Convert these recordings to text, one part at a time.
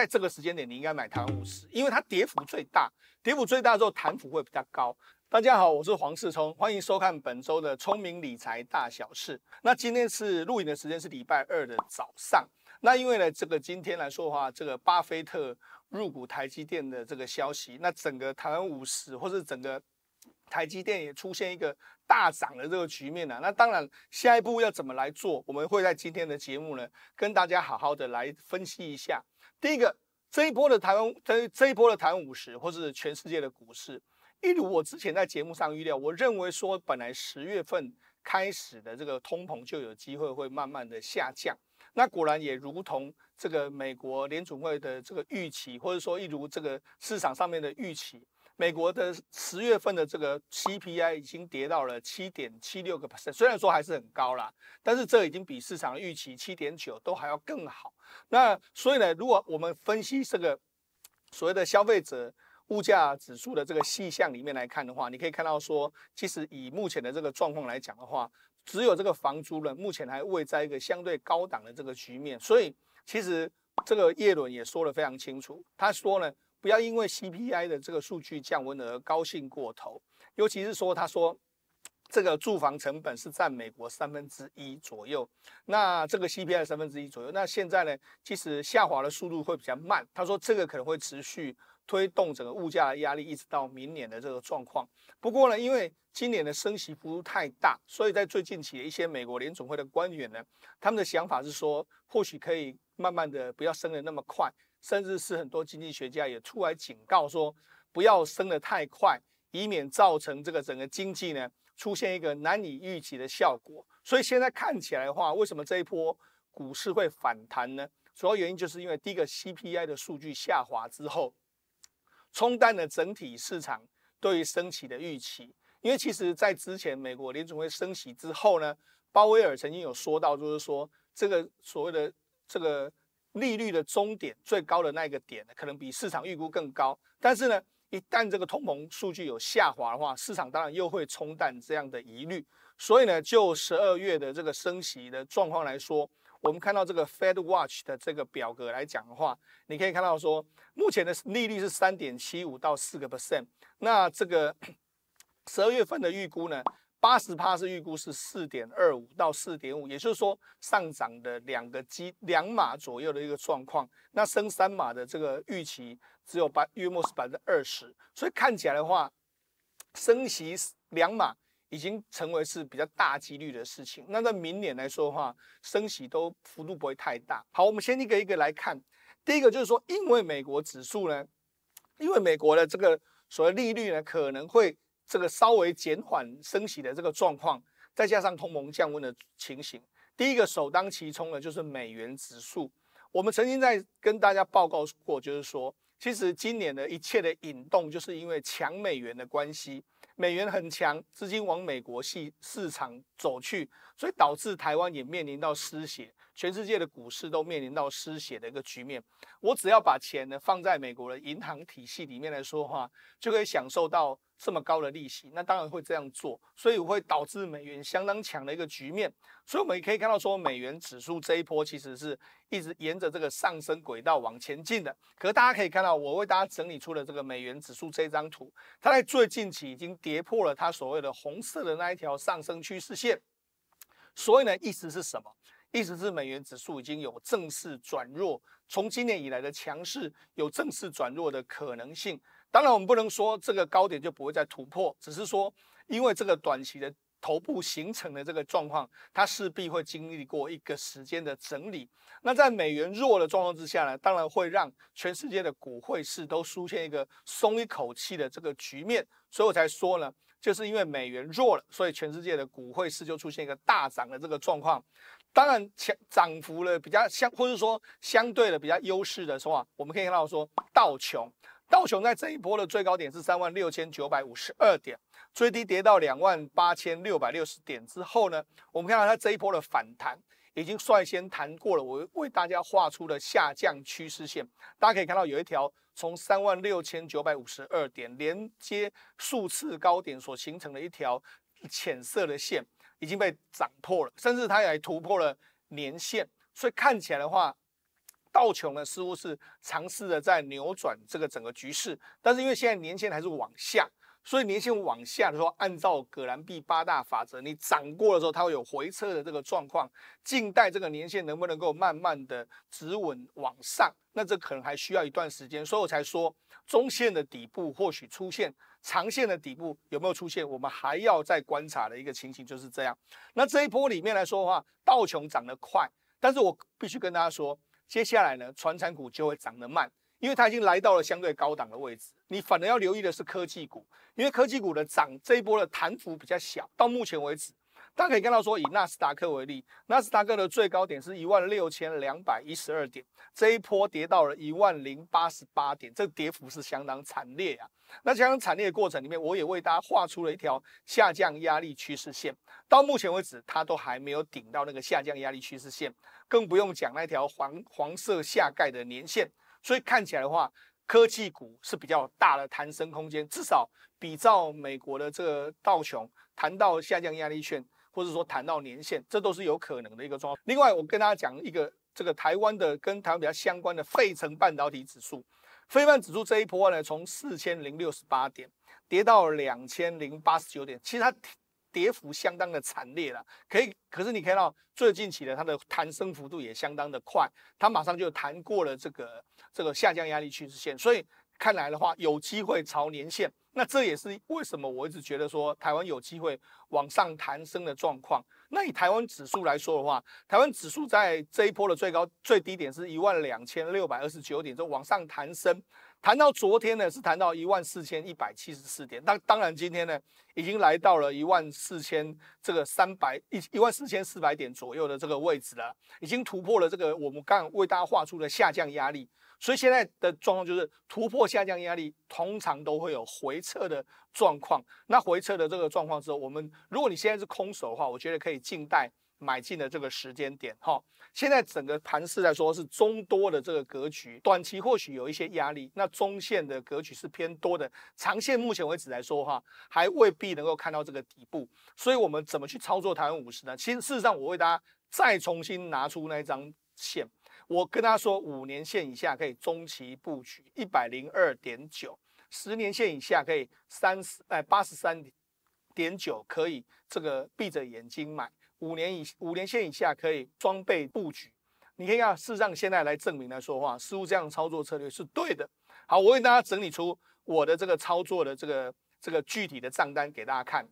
在这个时间点，你应该买台湾五十，因为它跌幅最大。跌幅最大之后，弹幅会比较高。大家好，我是黄世聪，欢迎收看本周的聪明理财大小事。那今天是录影的时间，是礼拜二的早上。那因为呢，这个今天来说的话，这个巴菲特入股台积电的这个消息，那整个台湾五十或者整个台积电也出现一个。大涨的这个局面呢，那当然下一步要怎么来做，我们会在今天的节目呢跟大家好好的来分析一下。第一个，这一波的台湾，这这一波的台湾五十，或是全世界的股市，一如我之前在节目上预料，我认为说本来十月份开始的这个通膨就有机会会慢慢的下降，那果然也如同这个美国联储会的这个预期，或者说一如这个市场上面的预期。美国的十月份的这个 CPI 已经跌到了七点七六个 percent，虽然说还是很高啦，但是这已经比市场预期七点九都还要更好。那所以呢，如果我们分析这个所谓的消费者物价指数的这个细项里面来看的话，你可以看到说，其实以目前的这个状况来讲的话，只有这个房租呢，目前还未在一个相对高档的这个局面。所以其实这个叶伦也说得非常清楚，他说呢。不要因为 CPI 的这个数据降温而高兴过头，尤其是说他说这个住房成本是占美国三分之一左右，那这个 CPI 三分之一左右，那现在呢，其实下滑的速度会比较慢。他说这个可能会持续推动整个物价的压力，一直到明年的这个状况。不过呢，因为今年的升息幅度太大，所以在最近期的一些美国联总会的官员呢，他们的想法是说，或许可以慢慢的不要升的那么快。甚至是很多经济学家也出来警告说，不要升得太快，以免造成这个整个经济呢出现一个难以预期的效果。所以现在看起来的话，为什么这一波股市会反弹呢？主要原因就是因为第一个 CPI 的数据下滑之后，冲淡了整体市场对于升息的预期。因为其实在之前美国联储会升息之后呢，鲍威尔曾经有说到，就是说这个所谓的这个。利率的终点最高的那个点呢，可能比市场预估更高。但是呢，一旦这个通膨数据有下滑的话，市场当然又会冲淡这样的疑虑。所以呢，就十二月的这个升息的状况来说，我们看到这个 Fed Watch 的这个表格来讲的话，你可以看到说，目前的利率是三点七五到四个 percent。那这个十二月份的预估呢？八十帕是预估是四点二五到四点五，也就是说上涨的两个基两码左右的一个状况。那升三码的这个预期只有百约莫是百分之二十，所以看起来的话，升息两码已经成为是比较大几率的事情。那在明年来说的话，升息都幅度不会太大。好，我们先一个一个来看。第一个就是说，因为美国指数呢，因为美国的这个所谓利率呢，可能会。这个稍微减缓升息的这个状况，再加上同盟降温的情形，第一个首当其冲的，就是美元指数。我们曾经在跟大家报告过，就是说，其实今年的一切的引动，就是因为强美元的关系，美元很强，资金往美国系市场走去，所以导致台湾也面临到失血。全世界的股市都面临到失血的一个局面，我只要把钱呢放在美国的银行体系里面来说的话，就可以享受到这么高的利息，那当然会这样做，所以会导致美元相当强的一个局面。所以我们也可以看到，说美元指数这一波其实是一直沿着这个上升轨道往前进的。可是大家可以看到，我为大家整理出了这个美元指数这张图，它在最近期已经跌破了它所谓的红色的那一条上升趋势线，所以呢，意思是什么？意思是美元指数已经有正式转弱，从今年以来的强势有正式转弱的可能性。当然，我们不能说这个高点就不会再突破，只是说因为这个短期的头部形成的这个状况，它势必会经历过一个时间的整理。那在美元弱的状况之下呢，当然会让全世界的股汇市都出现一个松一口气的这个局面。所以我才说呢，就是因为美元弱了，所以全世界的股汇市就出现一个大涨的这个状况。当然，涨涨幅的比较相，或者说相对的比较优势的说啊，我们可以看到说道琼，道琼在这一波的最高点是三万六千九百五十二点，最低跌到两万八千六百六十点之后呢，我们看到它这一波的反弹已经率先弹过了。我为大家画出了下降趋势线，大家可以看到有一条从三万六千九百五十二点连接数次高点所形成的一条浅色的线。已经被涨破了，甚至它也突破了年线，所以看起来的话，道琼呢似乎是尝试的在扭转这个整个局势，但是因为现在年线还是往下，所以年线往下的时候，按照葛兰碧八大法则，你涨过的时候它会有回撤的这个状况，静待这个年线能不能够慢慢的止稳往上，那这可能还需要一段时间，所以我才说中线的底部或许出现。长线的底部有没有出现？我们还要再观察的一个情形就是这样。那这一波里面来说的话，道琼涨得快，但是我必须跟大家说，接下来呢，传产股就会涨得慢，因为它已经来到了相对高档的位置。你反而要留意的是科技股，因为科技股的涨这一波的弹幅比较小。到目前为止。大家可以看到，说以纳斯达克为例，纳斯达克的最高点是一万六千两百一十二点，这一波跌到了一万零八十八点，这跌幅是相当惨烈呀。那相当惨烈的过程里面，我也为大家画出了一条下降压力趋势线，到目前为止它都还没有顶到那个下降压力趋势线，更不用讲那条黄黄色下盖的年线。所以看起来的话，科技股是比较大的弹升空间，至少比照美国的这个道琼谈到下降压力线。或者说谈到年线，这都是有可能的一个状况。另外，我跟大家讲一个这个台湾的跟台湾比较相关的费城半导体指数，费半指数这一波呢，从四千零六十八点跌到两千零八十九点，其实它跌幅相当的惨烈了。可以，可是你看到最近起呢，它的弹升幅度也相当的快，它马上就弹过了这个这个下降压力趋势线，所以看来的话，有机会朝年线。那这也是为什么我一直觉得说台湾有机会往上弹升的状况。那以台湾指数来说的话，台湾指数在这一波的最高最低点是一万两千六百二十九点，就往上弹升。谈到昨天呢，是谈到一万四千一百七十四点。那当然，今天呢，已经来到了一万四千这个三百一一万四千四百点左右的这个位置了，已经突破了这个我们刚为大家画出的下降压力。所以现在的状况就是突破下降压力，通常都会有回撤的状况。那回撤的这个状况之后，我们如果你现在是空手的话，我觉得可以静待。买进的这个时间点，哈，现在整个盘势来说是中多的这个格局，短期或许有一些压力，那中线的格局是偏多的，长线目前为止来说，哈，还未必能够看到这个底部，所以我们怎么去操作台湾五十呢？其实事实上，我为大家再重新拿出那一张线，我跟他说，五年线以下可以中期布局一百零二点九，十年线以下可以三十哎八十三点九可以这个闭着眼睛买。五年以五年线以下可以装备布局，你可以看，事实上现在来证明来说话，似乎这样操作策略是对的。好，我为大家整理出我的这个操作的这个这个具体的账单给大家看。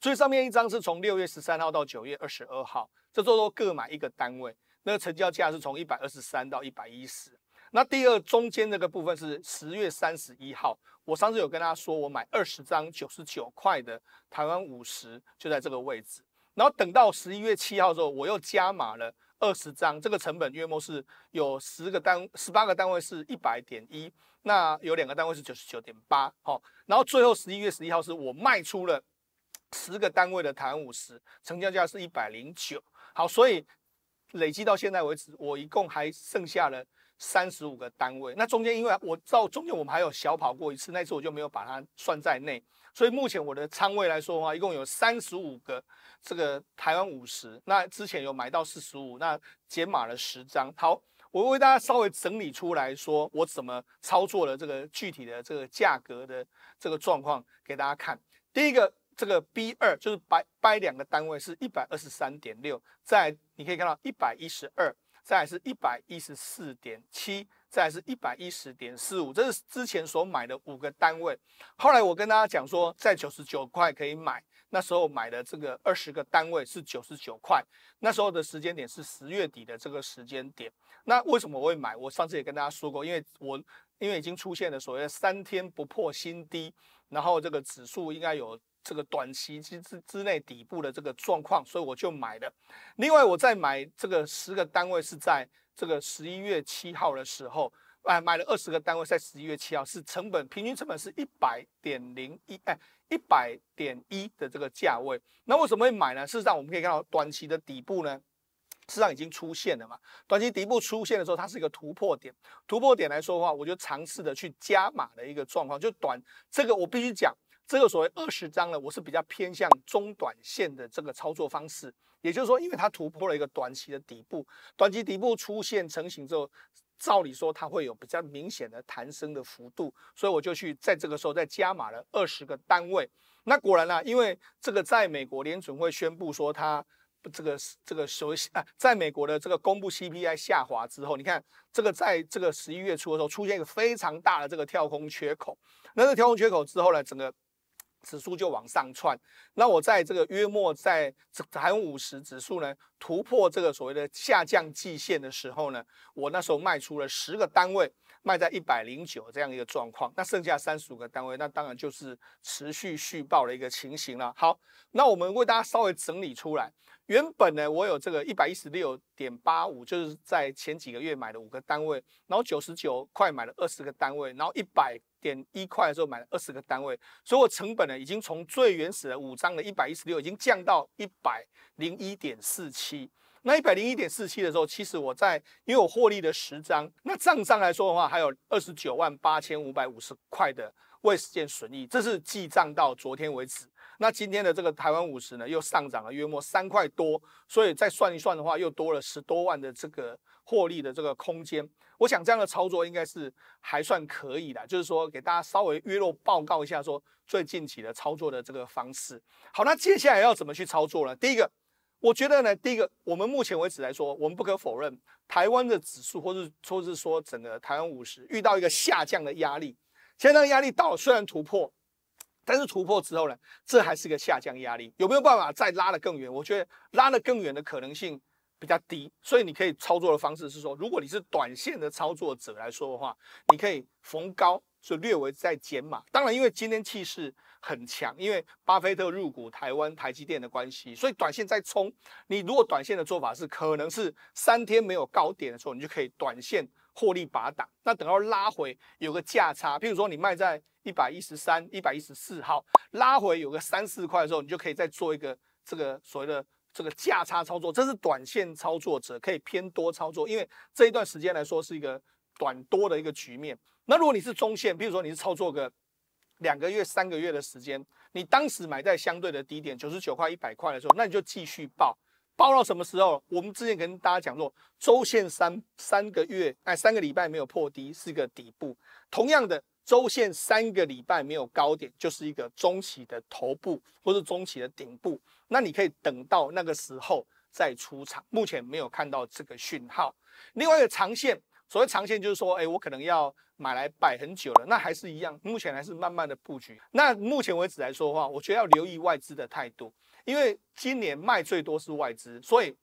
最上面一张是从六月十三号到九月二十二号，这都都各买一个单位，那个成交价是从一百二十三到一百一十。那第二中间那个部分是十月三十一号，我上次有跟大家说，我买二十张九十九块的台湾五十，就在这个位置。然后等到十一月七号的时候，我又加码了二十张，这个成本约莫是有十个单十八个单位是一百点一，那有两个单位是九十九点八，好，然后最后十一月十一号是我卖出了十个单位的台湾五十，成交价是一百零九，好，所以累计到现在为止，我一共还剩下了。三十五个单位，那中间因为我到中间我们还有小跑过一次，那次我就没有把它算在内，所以目前我的仓位来说的话，一共有三十五个这个台湾五十，那之前有买到四十五，那减码了十张。好，我为大家稍微整理出来说我怎么操作的这个具体的这个价格的这个状况给大家看。第一个这个 B 二就是掰掰两个单位是一百二十三点六，在你可以看到一百一十二。再是一百一十四点七，再是一百一十点四五，这是之前所买的五个单位。后来我跟大家讲说，在九十九块可以买，那时候买的这个二十个单位是九十九块，那时候的时间点是十月底的这个时间点。那为什么我会买？我上次也跟大家说过，因为我因为已经出现了所谓三天不破新低，然后这个指数应该有。这个短期之之之内底部的这个状况，所以我就买了。另外，我在买这个十个单位是在这个十一月七号的时候，哎，买了二十个单位，在十一月七号是成本平均成本是一百点零一，哎，一百点一的这个价位。那为什么会买呢？事实上，我们可以看到短期的底部呢，事实上已经出现了嘛。短期底部出现的时候，它是一个突破点。突破点来说的话，我就尝试的去加码的一个状况，就短这个我必须讲。这个所谓二十张呢，我是比较偏向中短线的这个操作方式，也就是说，因为它突破了一个短期的底部，短期底部出现成型之后，照理说它会有比较明显的弹升的幅度，所以我就去在这个时候再加码了二十个单位。那果然呢，因为这个在美国联准会宣布说它这个这个首啊，在美国的这个公布 CPI 下滑之后，你看这个在这个十一月初的时候出现一个非常大的这个跳空缺口，那这跳空缺口之后呢，整个。指数就往上窜，那我在这个约莫在含五十指数呢突破这个所谓的下降季线的时候呢，我那时候卖出了十个单位。卖在一百零九这样一个状况，那剩下三十五个单位，那当然就是持续续报的一个情形了。好，那我们为大家稍微整理出来，原本呢，我有这个一百一十六点八五，就是在前几个月买的五个单位，然后九十九块买了二十个单位，然后一百点一块的时候买了二十个单位，所以我成本呢已经从最原始的五张的一百一十六，已经降到一百零一点四七。那一百零一点四七的时候，其实我在因为我获利了十张，那账上来说的话，还有二十九万八千五百五十块的未实现损益，这是记账到昨天为止。那今天的这个台湾五十呢，又上涨了约莫三块多，所以再算一算的话，又多了十多万的这个获利的这个空间。我想这样的操作应该是还算可以的，就是说给大家稍微约略报告一下说最近期的操作的这个方式。好，那接下来要怎么去操作呢？第一个。我觉得呢，第一个，我们目前为止来说，我们不可否认，台湾的指数，或是说是说整个台湾五十遇到一个下降的压力。现在压力到虽然突破，但是突破之后呢，这还是个下降压力。有没有办法再拉得更远？我觉得拉得更远的可能性比较低。所以你可以操作的方式是说，如果你是短线的操作者来说的话，你可以逢高。就略微在减码，当然，因为今天气势很强，因为巴菲特入股台湾台积电的关系，所以短线在冲。你如果短线的做法是，可能是三天没有高点的时候，你就可以短线获利把档。那等到拉回有个价差，譬如说你卖在一百一十三、一百一十四号，拉回有个三四块的时候，你就可以再做一个这个所谓的这个价差操作。这是短线操作者可以偏多操作，因为这一段时间来说是一个短多的一个局面。那如果你是中线，比如说你是操作个两个月、三个月的时间，你当时买在相对的低点九十九块、一百块的时候，那你就继续报，报到什么时候？我们之前跟大家讲过，周线三三个月、哎三个礼拜没有破低，是个底部；同样的，周线三个礼拜没有高点，就是一个中期的头部或是中期的顶部。那你可以等到那个时候再出场。目前没有看到这个讯号。另外一个长线，所谓长线就是说，哎，我可能要。买来摆很久了，那还是一样，目前还是慢慢的布局。那目前为止来说话，我觉得要留意外资的态度，因为今年卖最多是外资，所以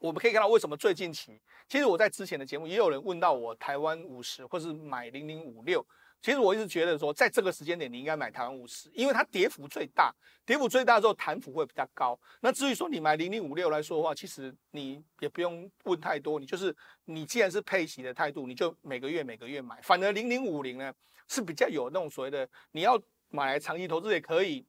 我们可以看到为什么最近期，其实我在之前的节目也有人问到我台湾五十或是买零零五六。其实我一直觉得说，在这个时间点你应该买台湾五十，因为它跌幅最大，跌幅最大之后，弹幅会比较高。那至于说你买零零五六来说的话，其实你也不用问太多，你就是你既然是配息的态度，你就每个月每个月买。反而零零五零呢是比较有那种所谓的你要买来长期投资也可以，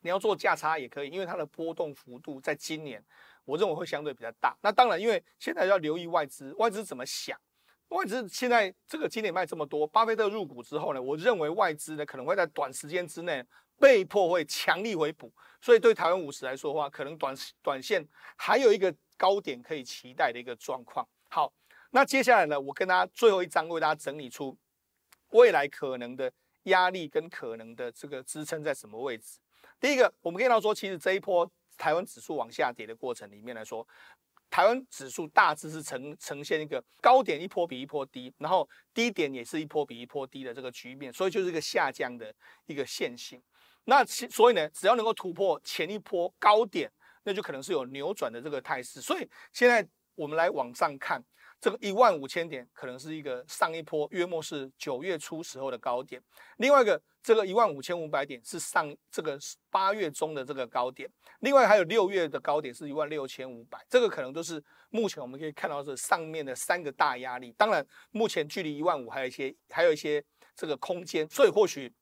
你要做价差也可以，因为它的波动幅度在今年我认为会相对比较大。那当然，因为现在要留意外资，外资怎么想。外资现在这个今年卖这么多，巴菲特入股之后呢，我认为外资呢可能会在短时间之内被迫会强力回补，所以对台湾五十来说的话，可能短短线还有一个高点可以期待的一个状况。好，那接下来呢，我跟大家最后一张为大家整理出未来可能的压力跟可能的这个支撑在什么位置。第一个，我们可看到说，其实这一波台湾指数往下跌的过程里面来说。台湾指数大致是呈呈现一个高点一波比一波低，然后低点也是一波比一波低的这个局面，所以就是一个下降的一个线性。那所以呢，只要能够突破前一波高点，那就可能是有扭转的这个态势。所以现在我们来往上看。这个一万五千点可能是一个上一波约莫是九月初时候的高点，另外一个这个一万五千五百点是上这个八月中的这个高点，另外还有六月的高点是一万六千五百，这个可能都是目前我们可以看到是上面的三个大压力。当然，目前距离一万五还有一些还有一些这个空间，所以或许。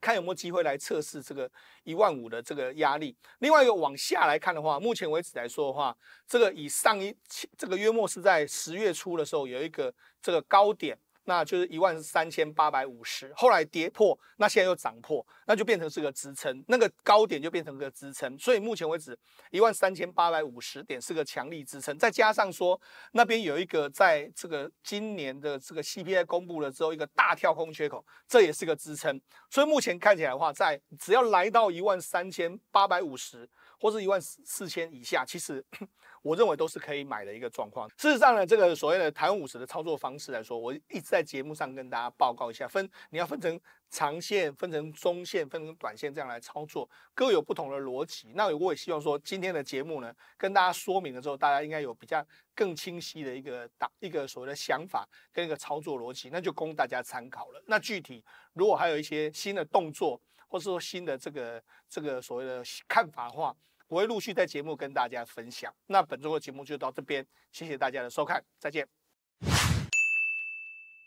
看有没有机会来测试这个一万五的这个压力。另外一个往下来看的话，目前为止来说的话，这个以上一这个月末是在十月初的时候有一个这个高点。那就是一万三千八百五十，后来跌破，那现在又涨破，那就变成是个支撑，那个高点就变成个支撑，所以目前为止一万三千八百五十点是个强力支撑，再加上说那边有一个在这个今年的这个 CPI 公布了之后一个大跳空缺口，这也是个支撑，所以目前看起来的话，在只要来到一万三千八百五十。或是一万四千以下，其实 我认为都是可以买的一个状况。事实上呢，这个所谓的湾五十的操作方式来说，我一直在节目上跟大家报告一下，分你要分成长线、分成中线、分短线这样来操作，各有不同的逻辑。那我也希望说，今天的节目呢，跟大家说明了之后，大家应该有比较更清晰的一个打一个所谓的想法跟一个操作逻辑，那就供大家参考了。那具体如果还有一些新的动作，或是说新的这个这个所谓的看法的话，我会陆续在节目跟大家分享。那本周的节目就到这边，谢谢大家的收看，再见。